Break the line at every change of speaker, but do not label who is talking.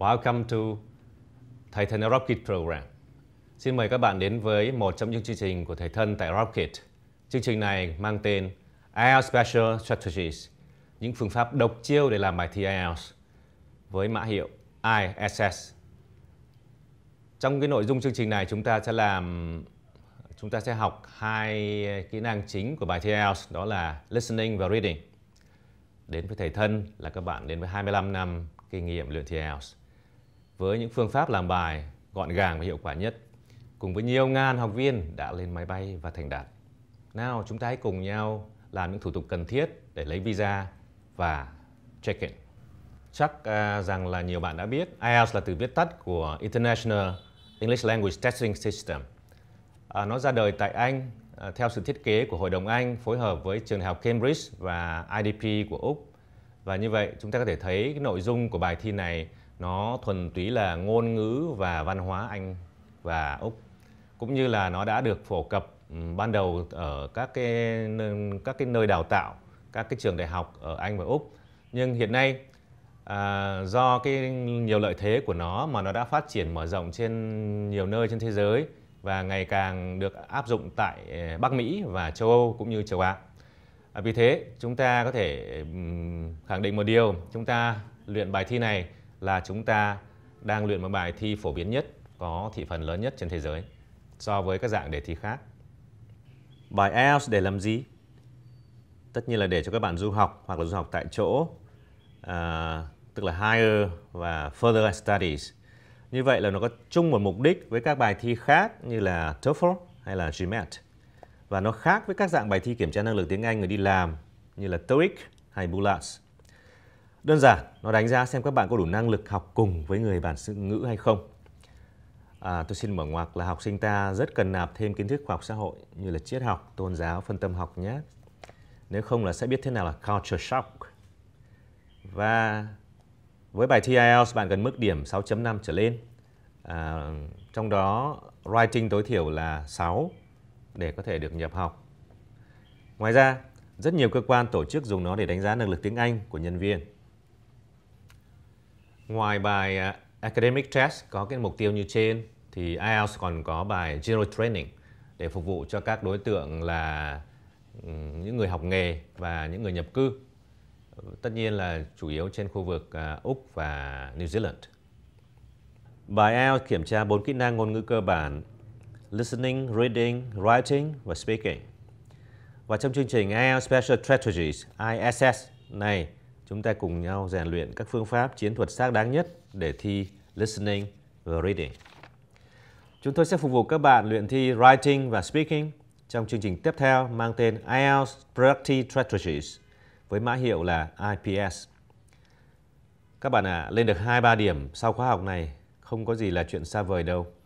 Welcome to Thầy Thân Rocket Program. Xin mời các bạn đến với một trong những chương trình của Thầy Thân tại Rocket. Chương trình này mang tên IELTS Special Strategies, những phương pháp độc chiêu để làm bài thi IELTS với mã hiệu ISS. Trong cái nội dung chương trình này chúng ta sẽ làm chúng ta sẽ học hai kỹ năng chính của bài thi IELTS đó là listening và reading. Đến với thầy thân là các bạn đến với 25 năm kinh nghiệm luyện thi IELTS với những phương pháp làm bài gọn gàng và hiệu quả nhất cùng với nhiều ngàn học viên đã lên máy bay và thành đạt. Nào chúng ta hãy cùng nhau làm những thủ tục cần thiết để lấy visa và check-in. Chắc uh, rằng là nhiều bạn đã biết IELTS là từ viết tắt của International English Language Testing System. À, nó ra đời tại Anh à, theo sự thiết kế của Hội đồng Anh phối hợp với trường đại học Cambridge và IDP của Úc. Và như vậy chúng ta có thể thấy cái nội dung của bài thi này nó thuần túy là ngôn ngữ và văn hóa Anh và Úc cũng như là nó đã được phổ cập ừ, ban đầu ở các cái các cái nơi đào tạo các cái trường đại học ở Anh và Úc nhưng hiện nay à, do cái nhiều lợi thế của nó mà nó đã phát triển mở rộng trên nhiều nơi trên thế giới và ngày càng được áp dụng tại ờ, Bắc Mỹ và châu Âu cũng như châu Á. À, vì thế chúng ta có thể ừ, khẳng định một điều chúng ta luyện bài thi này là chúng ta đang luyện một bài thi phổ biến nhất có thị phần lớn nhất trên thế giới so với các dạng đề thi khác. Bài IELTS để làm gì? Tất nhiên là để cho các bạn du học hoặc là du học tại chỗ, à, tức là higher và further studies. Như vậy là nó có chung một mục đích với các bài thi khác như là TOEFL hay là GMAT. Và nó khác với các dạng bài thi kiểm tra năng lực tiếng Anh người đi làm như là TOEIC hay BULAS. Đơn giản, nó đánh giá xem các bạn có đủ năng lực học cùng với người bản xứ ngữ hay không. À, tôi xin mở ngoặc là học sinh ta rất cần nạp thêm kiến thức khoa học xã hội như là triết học, tôn giáo, phân tâm học nhé. Nếu không là sẽ biết thế nào là culture shock. Và với bài thi IELTS bạn cần mức điểm 6.5 trở lên. À, trong đó writing tối thiểu là 6 để có thể được nhập học. Ngoài ra, rất nhiều cơ quan tổ chức dùng nó để đánh giá năng lực tiếng Anh của nhân viên. Ngoài bài à, Academic Test có cái mục tiêu như trên thì IELTS còn có bài General Training để phục vụ cho các đối tượng là những người học nghề và những người nhập cư. Tất nhiên là chủ yếu trên khu vực à, Úc và New Zealand. Bài IELTS kiểm tra 4 kỹ năng ngôn ngữ cơ bản Listening, Reading, Writing và Speaking. Và trong chương trình IELTS Special Strategies ISS này Chúng ta cùng nhau rèn luyện các phương pháp chiến thuật xác đáng nhất để thi listening và reading. Chúng tôi sẽ phục vụ các bạn luyện thi writing và speaking trong chương trình tiếp theo mang tên IELTS Productive Strategies với mã hiệu là IPS. Các bạn ạ, à, lên được 2-3 điểm sau khóa học này không có gì là chuyện xa vời đâu.